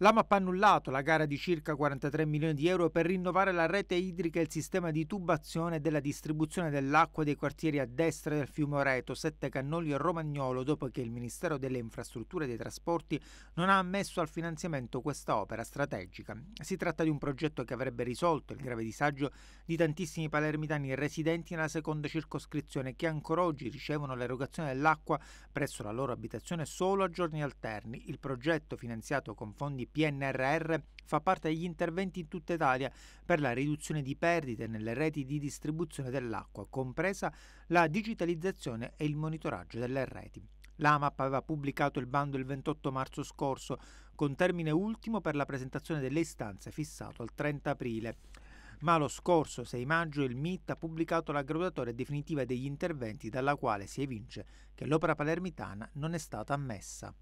L'AMAP ha annullato la gara di circa 43 milioni di euro per rinnovare la rete idrica e il sistema di tubazione della distribuzione dell'acqua dei quartieri a destra del fiume Oreto, Sette Cannoli e Romagnolo, dopo che il Ministero delle Infrastrutture e dei Trasporti non ha ammesso al finanziamento questa opera strategica. Si tratta di un progetto che avrebbe risolto il grave disagio di tantissimi palermitani residenti nella seconda circoscrizione che ancora oggi ricevono l'erogazione dell'acqua presso la loro abitazione solo a giorni alterni. Il progetto, finanziato con fondi PNRR fa parte degli interventi in tutta Italia per la riduzione di perdite nelle reti di distribuzione dell'acqua, compresa la digitalizzazione e il monitoraggio delle reti. L'AMAP aveva pubblicato il bando il 28 marzo scorso, con termine ultimo per la presentazione delle istanze fissato al 30 aprile. Ma lo scorso 6 maggio il MIT ha pubblicato la graduatoria definitiva degli interventi dalla quale si evince che l'opera palermitana non è stata ammessa.